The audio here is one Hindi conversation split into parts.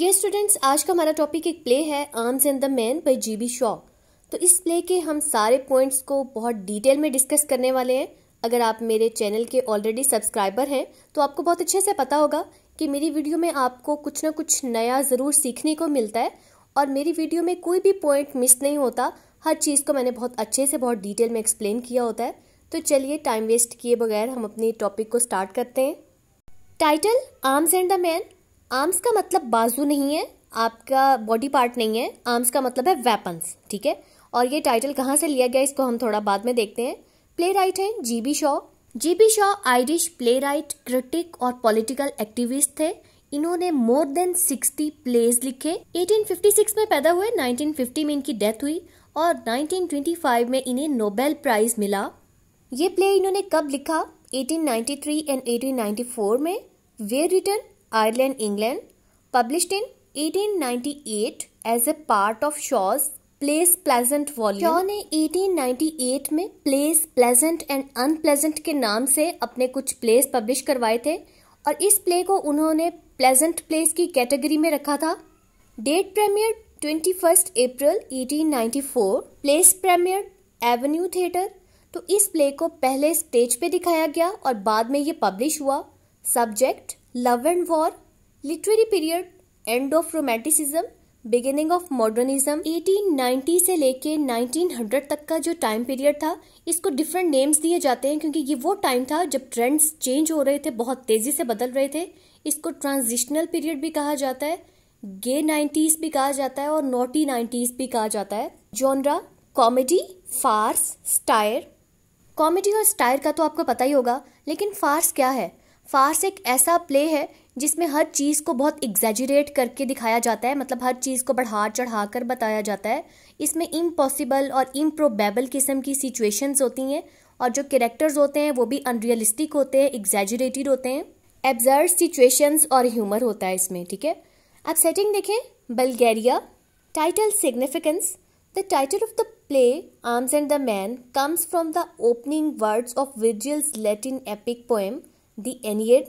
ये स्टूडेंट्स आज का हमारा टॉपिक एक प्ले है arms and the man by G B Shaw तो इस प्ले के हम सारे पॉइंट्स को बहुत डिटेल में डिस्कस करने वाले हैं अगर आप मेरे चैनल के ऑलरेडी सब्सक्राइबर हैं तो आपको बहुत अच्छे से पता होगा कि मेरी वीडियो में आपको कुछ ना कुछ नया ज़रूर सीखने को मिलता है और मेरी वीडियो में कोई भी पॉइंट मिस नहीं होता हर चीज़ को मैंने बहुत अच्छे से बहुत डिटेल में एक्सप्लेन किया होता है तो चलिए टाइम वेस्ट किए बगैर हम अपने टॉपिक को स्टार्ट करते हैं title arms and the man arms का मतलब बाजू नहीं है आपका बॉडी पार्ट नहीं है आर्म्स का मतलब है वेपन्स ठीक है और ये टाइटल कहाँ से लिया गया इसको हम थोड़ा बाद में देखते हैं प्ले राइट हैं G B Shaw G B Shaw Irish playwright critic और पॉलिटिकल एक्टिविस्ट थे इन्होंने मोर देन सिक्सटी प्लेज लिखे 1856 में पैदा हुए 1950 में इनकी डेथ हुई और 1925 में इन्हें नोबेल प्राइज मिला ये प्ले इन्होंने कब लिखा 1893 एंड 1894 में were written Ireland, England, published in 1898 as a part of Shaw's plays pleasant volume. Shaw ने 1898 में प्लेस प्लेजेंट एंड Unpleasant के नाम से अपने कुछ प्लेस पब्लिश करवाए थे और इस प्ले को उन्होंने प्लेजेंट प्लेस की कैटेगरी में रखा था date premiere 21 April 1894 place premiere Avenue Theatre. तो इस प्ले को पहले स्टेज पे दिखाया गया और बाद में ये पब्लिश हुआ subject love and war literary period end of romanticism beginning of modernism 1890 से लेके 1900 तक का जो टाइम पीरियड था इसको डिफरेंट नेम्स दिए जाते हैं क्योंकि ये वो टाइम था जब ट्रेंड्स चेंज हो रहे थे बहुत तेजी से बदल रहे थे इसको ट्रांजिशनल पीरियड भी कहा जाता है गे नाइन्टीज भी कहा जाता है और नोटी नाइन्टीज भी कहा जाता है genre comedy farce satire comedy और स्टायर का तो आपको पता ही होगा लेकिन फार्स क्या है फार्स एक ऐसा प्ले है जिसमें हर चीज़ को बहुत एग्जेजरेट करके दिखाया जाता है मतलब हर चीज़ को बढ़ा चढ़ा कर बताया जाता है इसमें इम्पॉसिबल और इम्प्रोबेबल किस्म की सिचुएशंस होती हैं और जो कैरेक्टर्स होते हैं वो भी अनरियलिस्टिक होते हैं एग्जेजरेटेड होते हैं एब्जर्व सिचुएशंस और ह्यूमर होता है इसमें ठीक है अब सेटिंग देखें Bulgaria title significance the title of the play arms and the man comes from the opening words of Virgil's Latin epic poem the Aeneid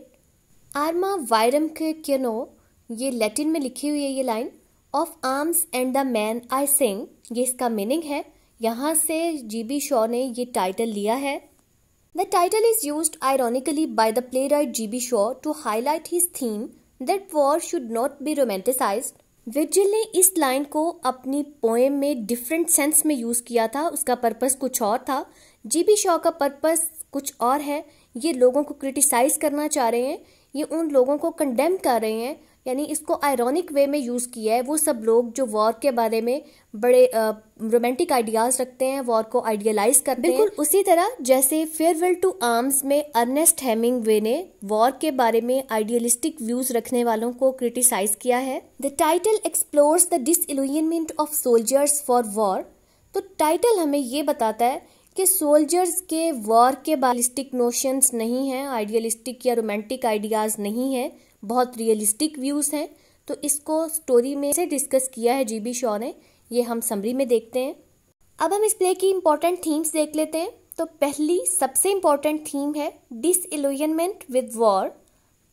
आर्मा वायरम के क्यनो ये लैटिन में लिखी हुई है ये line of arms and the man I sing ये इसका मीनिंग है यहाँ से जी बी शॉ ने ये टाइटल लिया है the title is use ironically by the playwright G B Shaw to highlight his theme that war should not be romanticise Virgil ने इस लाइन को अपनी पोएम में डिफरेंट सेंस में यूज किया था उसका पर्पज कुछ और था जी बी शॉ का पर्पज कुछ और है ये लोगों को क्रिटिसाइज करना चाह रहे हैं ये उन लोगों को कंडेम कर रहे हैं यानी इसको आयरॉनिक वे में यूज़ किया है वो सब लोग जो वॉर के बारे में बड़े रोमांटिक आइडियाज़ रखते हैं वॉर को आइडियलाइज करते बिल्कुल हैं बिल्कुल उसी तरह जैसे फेयरवेल टू आर्म्स में अर्नेस्ट वे ने वॉर के बारे में आइडियलिस्टिक व्यूज रखने वालों को क्रिटिसाइज किया है the title explores the disenchantment of soldiers for war तो टाइटल हमें ये बताता है कि सोल्जर्स के वॉर के बालिस्टिक नोशंस नहीं हैं आइडियलिस्टिक या रोमांटिक आइडियाज़ नहीं हैं बहुत रियलिस्टिक व्यूज़ हैं तो इसको स्टोरी में से डिस्कस किया है जी बी शॉ ने ये हम समरी में देखते हैं अब हम इस प्ले की इम्पोर्टेंट थीम्स देख लेते हैं तो पहली सबसे इंपॉर्टेंट थीम है डिस इलोजनमेंट विद वॉर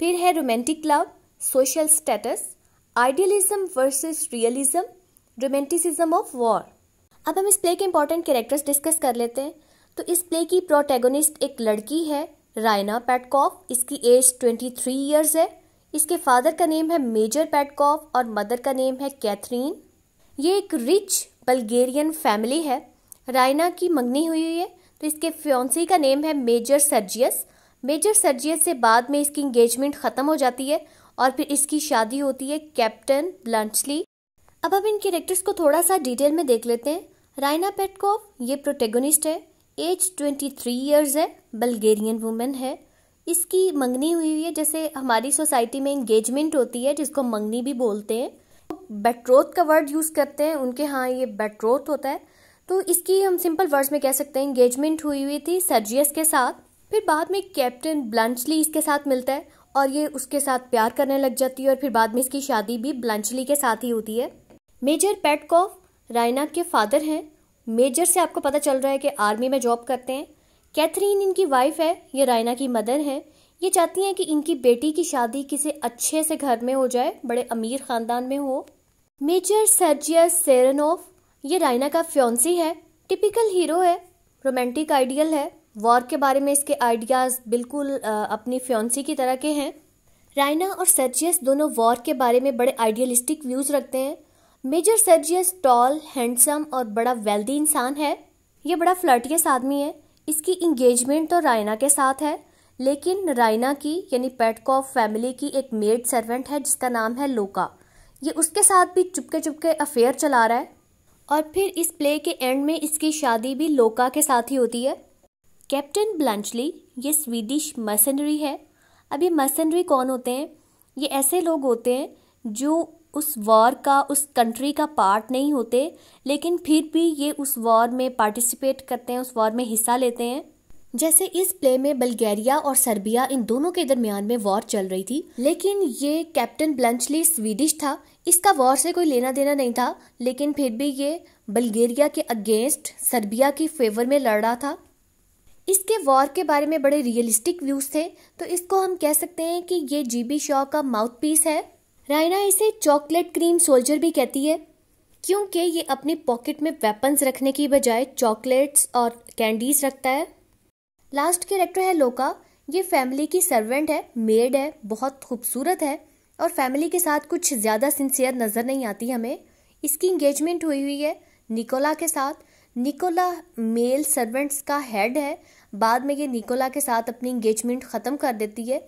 फिर है romantic love social status idealism versus realism romanticism of war अब हम इस प्ले के इंपॉर्टेंट कैरेक्टर्स डिस्कस कर लेते हैं तो इस प्ले की प्रोटेगोनिस्ट एक लड़की है रायना पैटकॉफ इसकी एज ट्वेंटी थ्री ईयर्स है इसके फादर का नेम है मेजर पैटकॉफ और मदर का नेम है कैथरीन ये एक रिच बल्गेरियन फैमिली है रायना की मंगनी हुई है तो इसके फ्योन्सी का नेम है मेजर सर्जियस मेजर सर्जियस से बाद में इसकी इंगेजमेंट ख़त्म हो जाती है और फिर इसकी शादी होती है कैप्टन ब्लंचली अब हम इन कैरेक्टर्स को थोड़ा सा डिटेल में देख लेते हैं राइना पेटकोव ये प्रोटेगोनिस्ट है एज ट्वेंटी थ्री ईयर्स है बल्गेरियन वुमेन है इसकी मंगनी हुई हुई है जैसे हमारी सोसाइटी में इंगेजमेंट होती है जिसको मंगनी भी बोलते हैं बेट्रोथ का वर्ड यूज़ करते हैं उनके यहाँ ये बेट्रोथ होता है तो इसकी हम सिंपल वर्ड्स में कह सकते हैं इंगेजमेंट हुई हुई थी सर्जियस के साथ फिर बाद में कैप्टन ब्लंचली इसके साथ मिलता है और ये उसके साथ प्यार करने लग जाती है और फिर बाद में इसकी शादी भी ब्लंचली के साथ ही होती है मेजर पेटकॉफ रायना के फादर हैं मेजर से आपको पता चल रहा है कि आर्मी में जॉब करते हैं कैथरीन इनकी वाइफ है ये रायना की मदर है ये चाहती हैं कि इनकी बेटी की शादी किसी अच्छे से घर में हो जाए बड़े अमीर खानदान में हो मेजर सर्जियस सेरनोफ ये रायना का फ्योन्सी है टिपिकल हीरो है रोमांटिक आइडियल है वॉर के बारे में इसके आइडियाज़ बिल्कुल अपनी फ्योन्सी की तरह के हैं रायना और सर्जियस दोनों वॉर के बारे में बड़े आइडियलिस्टिक व्यूज़ रखते हैं मेजर सर्जियस टॉल हैंडसम और बड़ा वेल्दी इंसान है ये बड़ा फ्लर्टियस आदमी है इसकी इंगेजमेंट तो रायना के साथ है लेकिन रायना की यानी पेटकॉफ फैमिली की एक मेड सर्वेंट है जिसका नाम है लोका ये उसके साथ भी चुपके चुपके अफेयर चला रहा है और फिर इस प्ले के एंड में इसकी शादी भी लोका के साथ ही होती है कैप्टन ब्लंचली ये स्वीडिश मसनरी है अब ये मसनरी कौन होते हैं ये ऐसे लोग होते हैं जो उस वॉर का उस कंट्री का पार्ट नहीं होते लेकिन फिर भी ये उस वॉर में पार्टिसिपेट करते हैं उस वॉर में हिस्सा लेते हैं जैसे इस प्ले में बल्गेरिया और सर्बिया इन दोनों के दरमियान में वॉर चल रही थी लेकिन ये कैप्टन ब्लंचली स्वीडिश था इसका वॉर से कोई लेना देना नहीं था लेकिन फिर भी ये बल्गेरिया के अगेंस्ट सर्बिया की फेवर में लड़ रहा था इसके वॉर के बारे में बड़े रियलिस्टिक व्यूज थे तो इसको हम कह सकते हैं कि ये जीबी शॉ का माउथ पीस है रायना इसे चॉकलेट क्रीम सोल्जर भी कहती है क्योंकि ये अपने पॉकेट में वेपन्स रखने की बजाय चॉकलेट्स और कैंडीज रखता है लास्ट कैरेक्टर है लोका ये फैमिली की सर्वेंट है मेड है बहुत खूबसूरत है और फैमिली के साथ कुछ ज़्यादा सिंसियर नज़र नहीं आती हमें इसकी इंगेजमेंट हुई हुई है निकोला के साथ निकोला मेल सर्वेंट्स का हेड है बाद में ये निकोला के साथ अपनी इंगेजमेंट ख़त्म कर देती है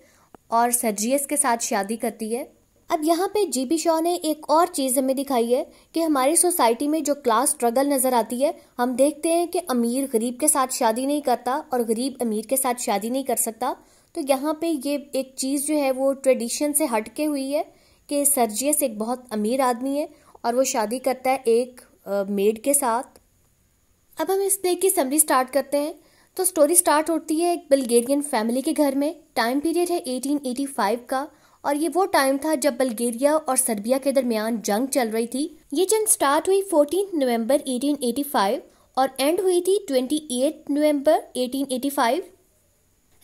और सर्जियस के साथ शादी करती है अब यहाँ पे पी शॉ ने एक और चीज़ हमें दिखाई है कि हमारी सोसाइटी में जो क्लास स्ट्रगल नज़र आती है हम देखते हैं कि अमीर गरीब के साथ शादी नहीं करता और गरीब अमीर के साथ शादी नहीं कर सकता तो यहाँ पे ये एक चीज़ जो है वो ट्रेडिशन से हटके हुई है कि सर्जियस एक बहुत अमीर आदमी है और वो शादी करता है एक मेड के साथ अब हम इस प्ले की समरी स्टार्ट करते हैं तो स्टोरी स्टार्ट होती है एक बल्गेरियन फैमिली के घर में टाइम पीरियड है 1885 का और ये वो टाइम था जब बल्गेरिया और सर्बिया के दरमियान जंग चल रही थी ये जंग स्टार्ट हुई 14 नवंबर 1885 और एंड हुई थी 28 नवंबर 1885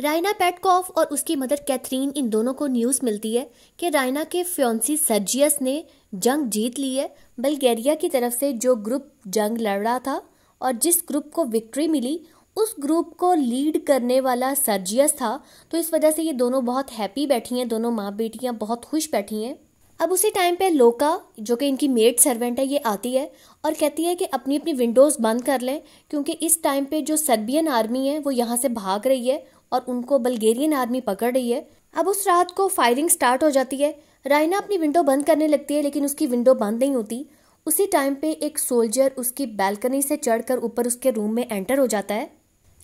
रायना पेटकॉफ और उसकी मदर कैथरीन इन दोनों को न्यूज़ मिलती है कि रायना के फ्योन्सी सर्जियस ने जंग जीत ली है बल्गेरिया की तरफ से जो ग्रुप जंग लड़ रहा था और जिस ग्रुप को विक्ट्री मिली उस ग्रुप को लीड करने वाला सर्जियस था तो इस वजह से ये दोनों बहुत हैप्पी बैठी हैं दोनों माँ बेटियाँ बहुत खुश बैठी हैं अब उसी टाइम पे लोका जो कि इनकी मेड सर्वेंट है ये आती है और कहती है कि अपनी अपनी विंडोज़ बंद कर लें क्योंकि इस टाइम पे जो सर्बियन आर्मी है वो यहाँ से भाग रही है और उनको बल्गेरियन आर्मी पकड़ रही है अब उस रात को फायरिंग स्टार्ट हो जाती है रायना अपनी विंडो बंद करने लगती है लेकिन उसकी विंडो बंद नहीं होती उसी टाइम पे एक सोल्जर उसकी बैल्कनी से चढ़कर ऊपर उसके रूम में एंटर हो जाता है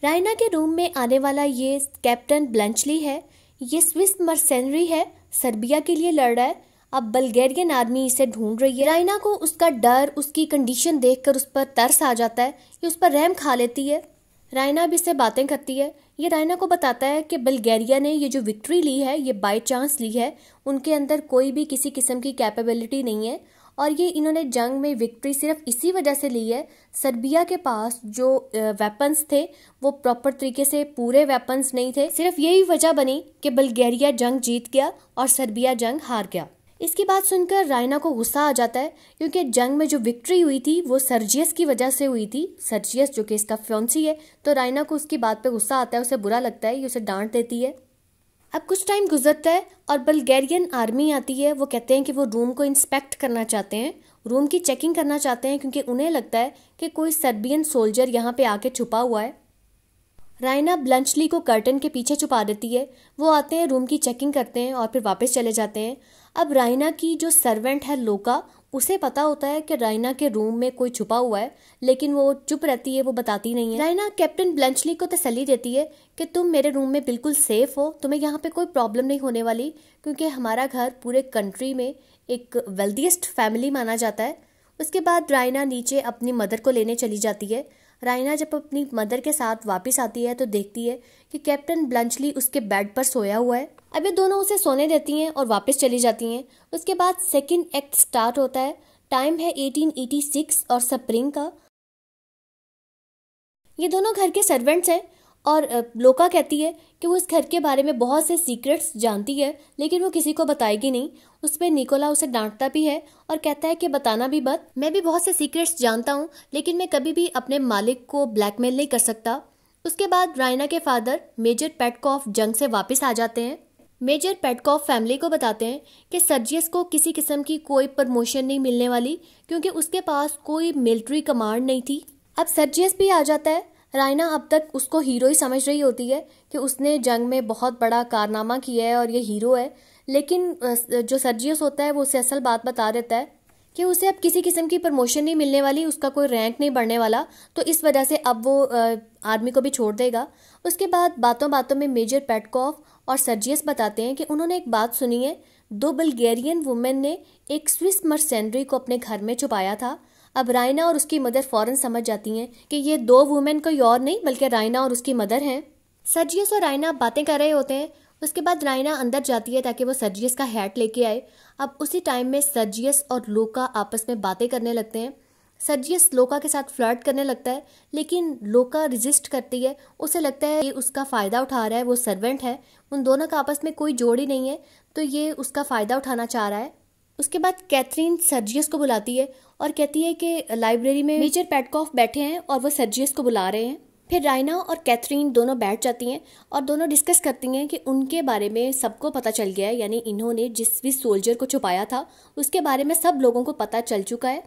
रायना के रूम में आने वाला ये कैप्टन ब्लंचली है ये स्विस मर्सेनरी है सर्बिया के लिए लड़ रहा है अब बल्गेरियन आर्मी इसे ढूंढ रही है रायना को उसका डर उसकी कंडीशन देखकर उस पर तरस आ जाता है ये उस पर रैम खा लेती है रायना भी इससे बातें करती है ये रायना को बताता है कि बल्गेरिया ने ये जो विक्ट्री ली है ये बाय चांस ली है उनके अंदर कोई भी किसी किस्म की कैपेबिलिटी नहीं है और ये इन्होंने जंग में विक्ट्री सिर्फ इसी वजह से ली है सर्बिया के पास जो वेपन्स थे वो प्रॉपर तरीके से पूरे वेपन्स नहीं थे सिर्फ यही वजह बनी कि बल्गेरिया जंग जीत गया और सर्बिया जंग हार गया इसकी बात सुनकर रायना को गुस्सा आ जाता है क्योंकि जंग में जो विक्ट्री हुई थी वो सर्जियस की वजह से हुई थी सर्जियस जो कि इसका फ्योन्सी है तो रायना को उसकी बात पे गुस्सा आता है उसे बुरा लगता है ये उसे डांट देती है अब कुछ टाइम गुजरता है और बल्गेरियन आर्मी आती है वो कहते हैं कि वो रूम को इंस्पेक्ट करना चाहते हैं रूम की चेकिंग करना चाहते हैं क्योंकि उन्हें लगता है कि कोई सर्बियन सोल्जर यहाँ पे आके छुपा हुआ है रायना ब्लंचली को कर्टन के पीछे छुपा देती है वो आते हैं रूम की चेकिंग करते हैं और फिर वापस चले जाते हैं अब रायना की जो सर्वेंट है लोका उसे पता होता है कि रायना के रूम में कोई छुपा हुआ है लेकिन वो चुप रहती है वो बताती नहीं है रायना कैप्टन ब्लंचली को तसली देती है कि तुम मेरे रूम में बिल्कुल सेफ हो तुम्हें यहाँ पे कोई प्रॉब्लम नहीं होने वाली क्योंकि हमारा घर पूरे कंट्री में एक वेल्दीस्ट फैमिली माना जाता है उसके बाद रायना नीचे अपनी मदर को लेने चली जाती है राइना जब अपनी मदर के साथ वापस आती है तो देखती है कि कैप्टन ब्लंचली उसके बेड पर सोया हुआ है अब ये दोनों उसे सोने देती हैं और वापस चली जाती हैं उसके बाद सेकेंड एक्ट स्टार्ट होता है टाइम है 1886 और स्प्रिंग का ये दोनों घर के सर्वेंट्स हैं और लोका कहती है कि वो इस घर के बारे में बहुत से सीक्रेट्स जानती है लेकिन वो किसी को बताएगी नहीं उस पर निकोला उसे डांटता भी है और कहता है कि बताना भी मत मैं भी बहुत से सीक्रेट्स जानता हूँ लेकिन मैं कभी भी अपने मालिक को ब्लैकमेल नहीं कर सकता उसके बाद रायना के फादर मेजर पेटकॉफ जंग से वापस आ जाते हैं मेजर पेटकॉफ फैमिली को बताते हैं कि सर्जियस को किसी किस्म की कोई प्रमोशन नहीं मिलने वाली क्योंकि उसके पास कोई मिलिट्री कमांड नहीं थी अब सर्जियस भी आ जाता है रायना अब तक उसको हीरो ही समझ रही होती है कि उसने जंग में बहुत बड़ा कारनामा किया है और ये हीरो है लेकिन जो सर्जियस होता है वो उसे असल बात बता देता है कि उसे अब किसी किस्म की प्रमोशन नहीं मिलने वाली उसका कोई रैंक नहीं बढ़ने वाला तो इस वजह से अब वो आर्मी को भी छोड़ देगा उसके बाद बातों बातों में मेजर पेटकॉफ और सर्जियस बताते हैं कि उन्होंने एक बात सुनी है दो बल्गेरियन वुमेन ने एक स्विस मर्सेंडरी को अपने घर में छुपाया था अब रायना और उसकी मदर फौरन समझ जाती हैं कि ये दो वुमेन कोई और नहीं बल्कि रायना और उसकी मदर हैं सर्जियस और रायना बातें कर रहे होते हैं उसके बाद रायना अंदर जाती है ताकि वो सर्जियस का हैट लेके आए अब उसी टाइम में सर्जियस और लोका आपस में बातें करने लगते हैं सर्जियस लोका के साथ फ्लर्ट करने लगता है लेकिन लोका रिजिस्ट करती है उसे लगता है ये उसका फ़ायदा उठा रहा है वो सर्वेंट है उन दोनों का आपस में कोई जोड़ ही नहीं है तो ये उसका फ़ायदा उठाना चाह रहा है उसके बाद कैथरीन सर्जियस को बुलाती है और कहती है कि लाइब्रेरी में मेजर पैटकॉफ बैठे हैं और वो सर्जियस को बुला रहे हैं फिर राइना और कैथरीन दोनों बैठ जाती हैं और दोनों डिस्कस करती हैं कि उनके बारे में सबको पता चल गया है यानी इन्होंने जिस भी सोल्जर को छुपाया था उसके बारे में सब लोगों को पता चल चुका है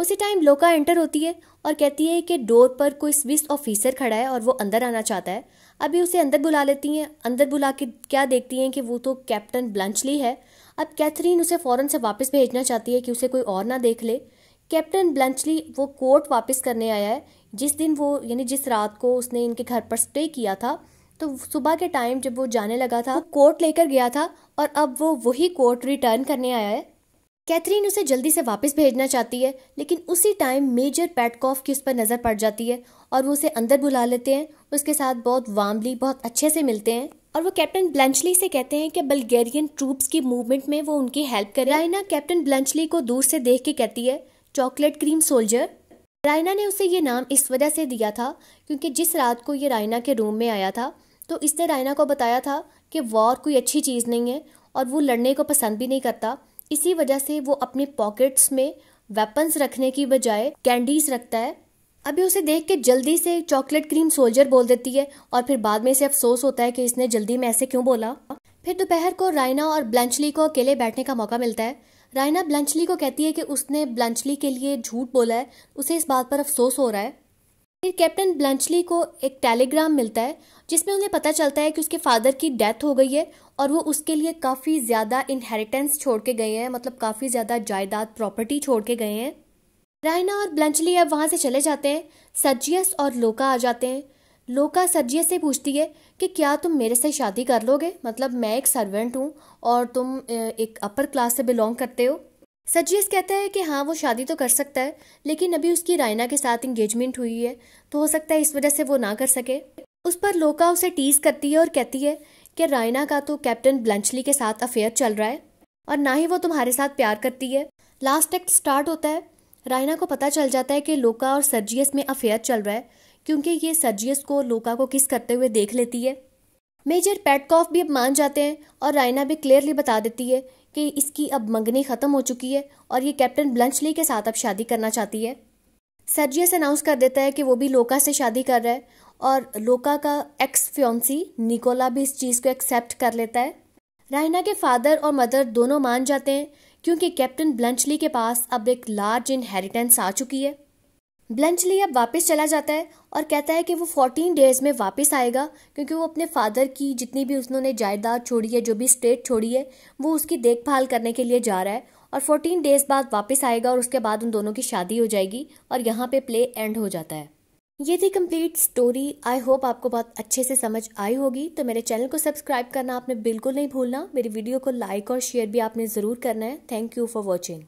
उसी टाइम लोका एंटर होती है और कहती है कि डोर पर कोई स्विस ऑफिसर खड़ा है और वो अंदर आना चाहता है अभी उसे अंदर बुला लेती हैं अंदर बुला के क्या देखती हैं कि वो तो कैप्टन ब्लंचली है अब कैथरीन उसे फ़ौरन से वापस भेजना चाहती है कि उसे कोई और ना देख ले कैप्टन ब्लंचली वो कोर्ट वापस करने आया है जिस दिन वो यानी जिस रात को उसने इनके घर पर स्टे किया था तो सुबह के टाइम जब वो जाने लगा था कोर्ट लेकर गया था और अब वो वही कोर्ट रिटर्न करने आया है कैथरीन उसे जल्दी से वापस भेजना चाहती है लेकिन उसी टाइम मेजर पैटकॉफ की उस पर नज़र पड़ जाती है और वो उसे अंदर बुला लेते हैं उसके साथ बहुत वामली बहुत अच्छे से मिलते हैं और वो कैप्टन ब्लंचली से कहते हैं कि बल्गेरियन ट्रूप्स की मूवमेंट में वो उनकी हेल्प करे राइना कैप्टन ब्लंचली को दूर से देख के कहती है चॉकलेट क्रीम सोल्जर रायना ने उसे ये नाम इस वजह से दिया था क्योंकि जिस रात को ये रायना के रूम में आया था तो इसने रायना को बताया था कि वॉर कोई अच्छी चीज़ नहीं है और वो लड़ने को पसंद भी नहीं करता इसी वजह से वो अपने पॉकेट्स में वेपन्स रखने की बजाय कैंडीज रखता है अभी उसे देख के जल्दी से चॉकलेट क्रीम सोल्जर बोल देती है और फिर बाद में इसे अफसोस होता है कि इसने जल्दी में ऐसे क्यों बोला फिर दोपहर को रायना और ब्लंचली को अकेले बैठने का मौका मिलता है रायना ब्लंचली को कहती है कि उसने ब्लंचली के लिए झूठ बोला है उसे इस बात पर अफसोस हो रहा है फिर कैप्टन ब्लंचली को एक टेलीग्राम मिलता है जिसमें उन्हें पता चलता है कि उसके फादर की डेथ हो गई है और वो उसके लिए काफ़ी ज़्यादा इनहेरिटेंस छोड़ के गए हैं मतलब काफ़ी ज़्यादा जायदाद प्रॉपर्टी छोड़ के गए हैं रायना और ब्लंचली अब वहाँ से चले जाते हैं सर्जियस और लोका आ जाते हैं लोका सर्जियस से पूछती है कि क्या तुम मेरे से शादी कर लोगे मतलब मैं एक सर्वेंट हूँ और तुम एक अपर क्लास से बिलोंग करते हो सर्जियस कहता है कि हाँ वो शादी तो कर सकता है लेकिन अभी उसकी रायना के साथ इंगेजमेंट हुई है तो हो सकता है इस वजह से वो ना कर सके उस पर लोका उसे टीज करती है और कहती है कि रायना का तो कैप्टन ब्लंचली के साथ अफेयर चल रहा है और ना ही वो तुम्हारे साथ प्यार करती है लास्ट एक्ट स्टार्ट होता है रायना को पता चल जाता है कि लोका और सर्जियस में अफेयर चल रहा है क्योंकि ये सर्जियस को लोका को किस करते हुए देख लेती है मेजर पैटकॉफ भी अब मान जाते हैं और रायना भी क्लियरली बता देती है कि इसकी अब मंगनी ख़त्म हो चुकी है और ये कैप्टन ब्लंचली के साथ अब शादी करना चाहती है सर्जियस अनाउंस कर देता है कि वो भी लोका से शादी कर रहा है और लोका का एक्स फ्योन्सी निकोला भी इस चीज़ को एक्सेप्ट कर लेता है रायना के फादर और मदर दोनों मान जाते हैं क्योंकि कैप्टन ब्लंचली के पास अब एक लार्ज इनहेरिटेंस आ चुकी है ब्लंचली अब वापस चला जाता है और कहता है कि वो फोर्टीन डेज में वापस आएगा क्योंकि वो अपने फादर की जितनी भी उसने जायदाद छोड़ी है जो भी स्टेट छोड़ी है वो उसकी देखभाल करने के लिए जा रहा है और फोर्टीन डेज बाद वापस आएगा और उसके बाद उन दोनों की शादी हो जाएगी और यहाँ पे प्ले एंड हो जाता है ये थी कंप्लीट स्टोरी आई होप आपको बहुत अच्छे से समझ आई होगी तो मेरे चैनल को सब्सक्राइब करना आपने बिल्कुल नहीं भूलना मेरी वीडियो को लाइक और शेयर भी आपने ज़रूर करना है थैंक यू फॉर वॉचिंग